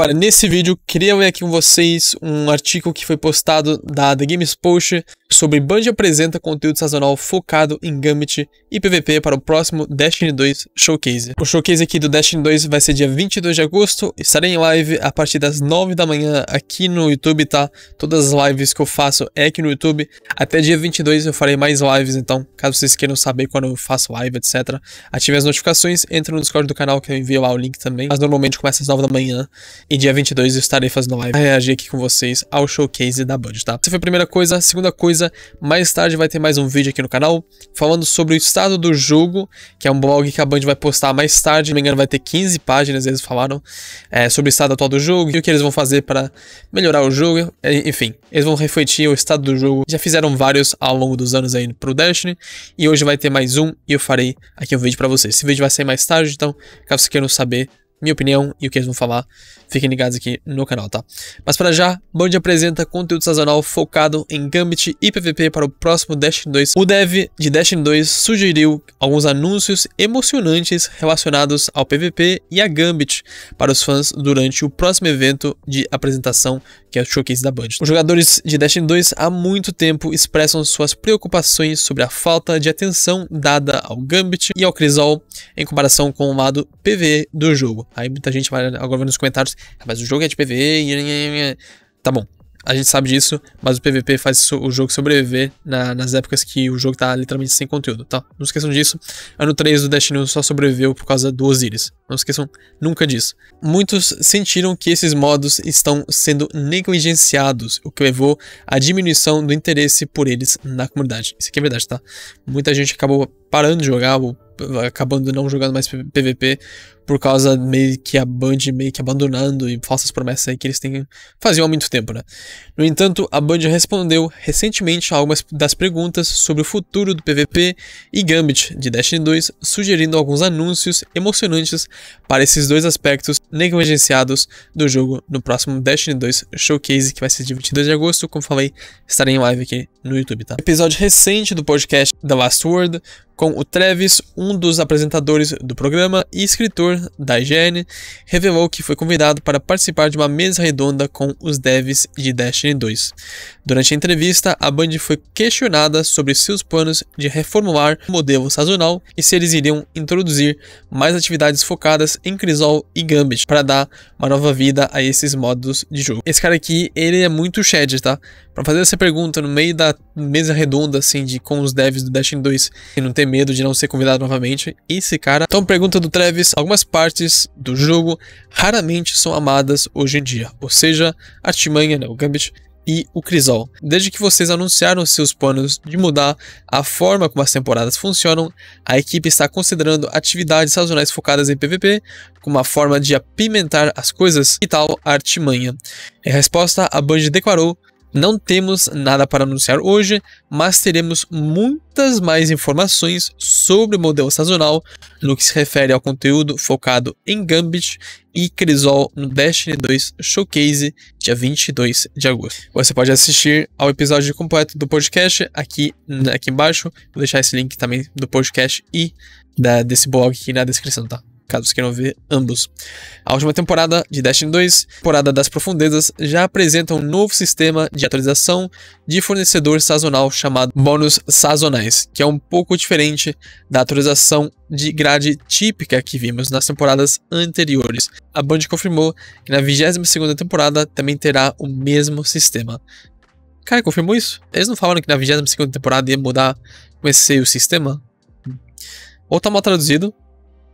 Olha, nesse vídeo queria ver aqui com vocês um artigo que foi postado da The Games Post sobre Bungie apresenta conteúdo sazonal focado em Gambit e PVP para o próximo Destiny 2 Showcase. O showcase aqui do Destiny 2 vai ser dia 22 de agosto, estarei em live a partir das 9 da manhã aqui no YouTube, tá? Todas as lives que eu faço é aqui no YouTube. Até dia 22 eu farei mais lives, então, caso vocês queiram saber quando eu faço live, etc, ative as notificações, entre no Discord do canal que eu envio lá o link também, mas normalmente começa às 9 da manhã e dia 22 eu estarei fazendo live para reagir aqui com vocês ao showcase da Bungie, tá? Essa foi a primeira coisa. A segunda coisa coisa. Mais tarde vai ter mais um vídeo aqui no canal falando sobre o estado do jogo, que é um blog que a Band vai postar mais tarde. Se não me engano, vai ter 15 páginas, eles falaram, é, sobre o estado atual do jogo e o que eles vão fazer para melhorar o jogo. Enfim, eles vão refletir o estado do jogo. Já fizeram vários ao longo dos anos aí pro Destiny. E hoje vai ter mais um e eu farei aqui um vídeo para vocês. Esse vídeo vai sair mais tarde, então caso vocês queiram saber, minha opinião e o que eles vão falar. Fiquem ligados aqui no canal, tá? Mas para já, Band apresenta conteúdo sazonal focado em Gambit e PVP para o próximo Destiny 2. O dev de Destiny 2 sugeriu alguns anúncios emocionantes relacionados ao PVP e a Gambit para os fãs durante o próximo evento de apresentação, que é o Showcase da Band. Os jogadores de Destiny 2 há muito tempo expressam suas preocupações sobre a falta de atenção dada ao Gambit e ao Crisol em comparação com o lado PVE do jogo. Aí muita gente vai agora nos comentários, ah, mas o jogo é de PVE, tá bom. A gente sabe disso, mas o PVP faz o jogo sobreviver na, nas épocas que o jogo tá literalmente sem conteúdo, tá? Não esqueçam disso. Ano 3 do Destiny só sobreviveu por causa do Osiris. Não esqueçam nunca disso. Muitos sentiram que esses modos estão sendo negligenciados, o que levou à diminuição do interesse por eles na comunidade. Isso aqui é verdade, tá? Muita gente acabou parando de jogar ou acabando não jogando mais PVP por causa meio que a Band meio que abandonando e falsas promessas aí que eles têm, faziam há muito tempo, né? No entanto, a Band respondeu recentemente a algumas das perguntas sobre o futuro do PVP e Gambit de Destiny 2, sugerindo alguns anúncios emocionantes para esses dois aspectos negligenciados do jogo no próximo Destiny 2 Showcase, que vai ser de 22 de agosto, como falei, estarei em live aqui no YouTube, tá? Episódio recente do podcast The Last Word, com o Travis, um dos apresentadores do programa e escritor da IGN, revelou que foi convidado para participar de uma mesa redonda com os devs de Destiny 2. Durante a entrevista, a Band foi questionada sobre seus planos de reformular o modelo sazonal e se eles iriam introduzir mais atividades focadas em Crisol e Gambit para dar uma nova vida a esses modos de jogo. Esse cara aqui, ele é muito Shed, tá? para fazer essa pergunta no meio da mesa redonda, assim, de com os devs do Destiny 2 e não ter medo de não ser convidado novamente, esse cara. Então, pergunta do Travis: algumas partes do jogo raramente são amadas hoje em dia, ou seja, a Timanha, né, o Gambit. E o Crisol. Desde que vocês anunciaram seus planos de mudar a forma como as temporadas funcionam, a equipe está considerando atividades sazonais focadas em PVP como uma forma de apimentar as coisas e tal artimanha. Em resposta, a Bungie declarou não temos nada para anunciar hoje, mas teremos muitas mais informações sobre o modelo sazonal no que se refere ao conteúdo focado em Gambit e Crisol no Destiny 2 Showcase, dia 22 de agosto. Você pode assistir ao episódio completo do podcast aqui, aqui embaixo, vou deixar esse link também do podcast e da, desse blog aqui na descrição, tá? caso vocês queiram ver ambos. A última temporada de Destiny 2, temporada das profundezas, já apresenta um novo sistema de atualização de fornecedor sazonal chamado bônus sazonais, que é um pouco diferente da atualização de grade típica que vimos nas temporadas anteriores. A Band confirmou que na 22ª temporada também terá o mesmo sistema. Cara, confirmou isso? Eles não falaram que na 22ª temporada ia mudar, comecei o sistema? Ou tá mal traduzido,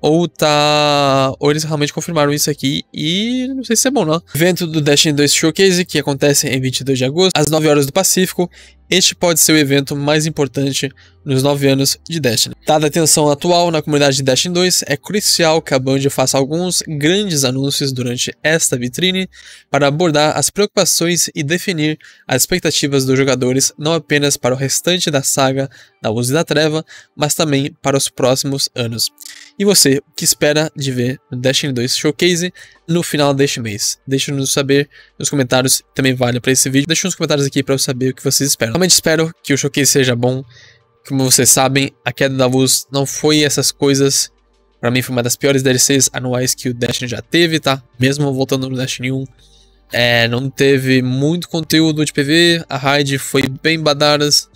ou tá. Ou eles realmente confirmaram isso aqui e não sei se é bom, não. Evento do Destiny 2 Showcase, que acontece em 22 de agosto, às 9 horas do Pacífico, este pode ser o evento mais importante nos 9 anos de Destiny. Dada a atenção atual na comunidade de Destiny 2, é crucial que a Band faça alguns grandes anúncios durante esta vitrine para abordar as preocupações e definir as expectativas dos jogadores não apenas para o restante da saga da Luz e da Treva, mas também para os próximos anos. E você, o que espera de ver no Destiny 2 Showcase no final deste mês? Deixe-nos saber nos comentários, também vale para esse vídeo. Deixe nos comentários aqui para eu saber o que vocês esperam realmente espero que o choque seja bom. Como vocês sabem, a queda da luz não foi essas coisas. Para mim foi uma das piores DLCs anuais que o Destiny já teve, tá? Mesmo voltando no Destiny 1. É, não teve muito conteúdo de PV, a raid foi bem badaras,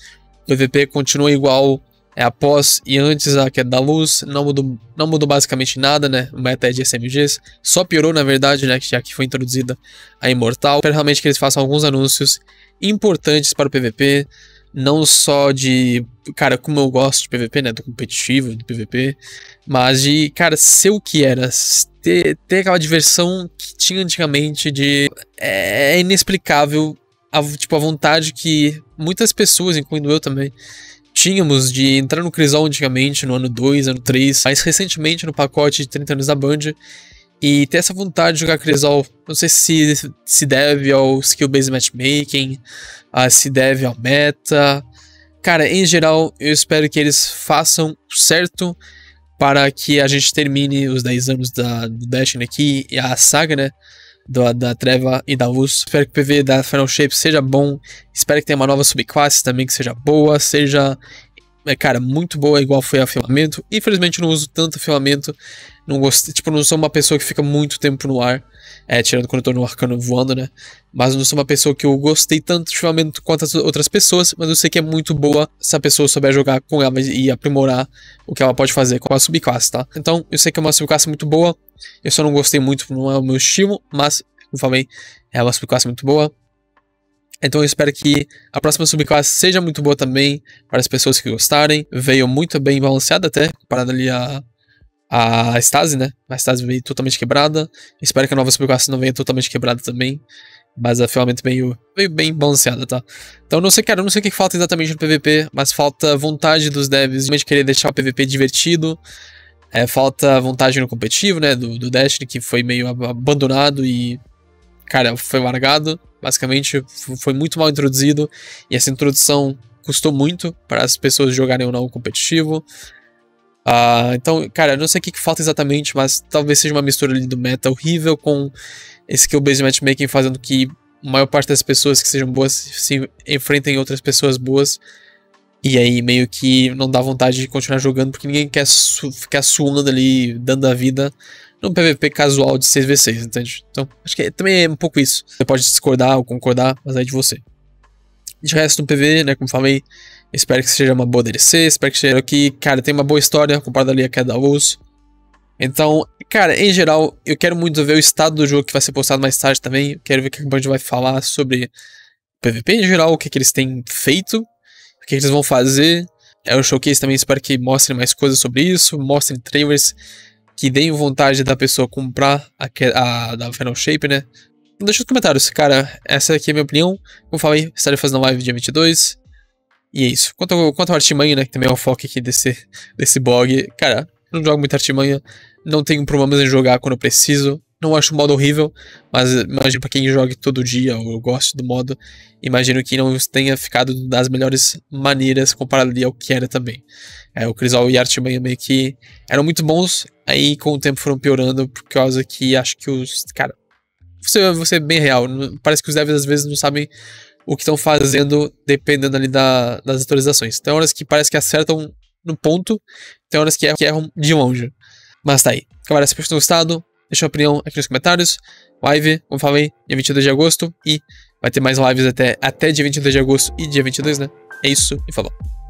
o PVP continua igual, é após e antes da queda da luz, não mudou, não mudou basicamente nada, né? O meta é de SMGs, só piorou na verdade, né? Já que foi introduzida a Imortal. Espero realmente que eles façam alguns anúncios importantes para o PVP, não só de, cara, como eu gosto de PVP, né? Do competitivo, do PVP, mas de, cara, ser o que era, ter, ter aquela diversão que tinha antigamente de. É, é inexplicável a, tipo, a vontade que muitas pessoas, incluindo eu também, tínhamos de entrar no Crisol antigamente, no ano 2, ano 3, mas recentemente no pacote de 30 anos da Band. E ter essa vontade de jogar Crisol, não sei se se deve ao skill-based matchmaking, a, se deve ao meta. Cara, em geral, eu espero que eles façam certo para que a gente termine os 10 anos da, do Destiny aqui, e a saga, né? do, da Treva e da Luz. Espero que o PV da Final Shape seja bom. Espero que tenha uma nova subclasse também que seja boa, seja é, cara, muito boa, igual foi a filamento. Infelizmente não uso tanto filamento. Não gosto, tipo, não sou uma pessoa que fica muito tempo no ar. É, tirando quando eu tô no arcano voando, né? Mas não sou uma pessoa que eu gostei tanto de filamento quanto as outras pessoas. Mas eu sei que é muito boa se a pessoa souber jogar com ela e aprimorar o que ela pode fazer com a subclasse, tá? Então, eu sei que é uma subclasse muito boa. Eu só não gostei muito, não é o meu estilo, mas, como falei, é uma subclasse muito boa. Então eu espero que a próxima subclasse seja muito boa também para as pessoas que gostarem. Veio muito bem balanceada até, comparada ali a, a Stasi, né? A Stasi veio totalmente quebrada. Espero que a nova subclasse não venha totalmente quebrada também. Mas a ferramenta veio, veio bem balanceada, tá? Então não sei, cara, não sei o que falta exatamente no PVP, mas falta vontade dos devs de querer deixar o PVP divertido. É, falta vontade no competitivo, né? Do, do Destiny, que foi meio abandonado e, cara, foi largado. Basicamente, foi muito mal introduzido e essa introdução custou muito para as pessoas jogarem ou não competitivo. Uh, então, cara, eu não sei o que, que, falta exatamente, mas talvez seja uma mistura ali do meta horrível com esse que o base matchmaking fazendo que a maior parte das pessoas que sejam boas se enfrentem outras pessoas boas. E aí meio que não dá vontade de continuar jogando porque ninguém quer su ficar suando ali, dando a vida num PVP casual de 6v6, entende? Então, acho que é, também é um pouco isso. Você pode discordar ou concordar, mas é de você. De resto, no PV, né, como falei, espero que seja uma boa DLC, espero que seja aqui, cara, tem uma boa história comparada ali a Queda Wolves. Então, cara, em geral, eu quero muito ver o estado do jogo que vai ser postado mais tarde também. Eu quero ver o que a Band vai falar sobre PVP em geral, o que, é que eles têm feito, o que, é que eles vão fazer. É o showcase também, espero que mostrem mais coisas sobre isso, mostrem trailers que deem vontade da pessoa comprar a, a da Final Shape, né? deixa nos comentários, cara, essa aqui é a minha opinião. Como falei, estarei fazendo live dia 22. E é isso. Quanto, ao, quanto ao Artimanha, né, que também é o foco aqui desse, desse blog, cara, não jogo muito Artimanha, não tenho problemas em jogar quando eu preciso. Não acho o modo horrível, mas imagino para quem joga todo dia ou gosta do modo, imagino que não tenha ficado das melhores maneiras comparado ali ao que era também. É, o Crisol e a Artimanha meio que eram muito bons, aí com o tempo foram piorando por causa que acho que os. Cara, você você bem real, parece que os devs às vezes não sabem o que estão fazendo dependendo ali da, das atualizações. Tem horas que parece que acertam no ponto, tem horas que erram, de longe. Mas tá aí. Galera, se vocês tenham gostado, Deixa sua opinião aqui nos comentários. Live, como falei, dia 22 de agosto. E vai ter mais lives até, até dia 22 de agosto e dia 22, né? É isso e falou.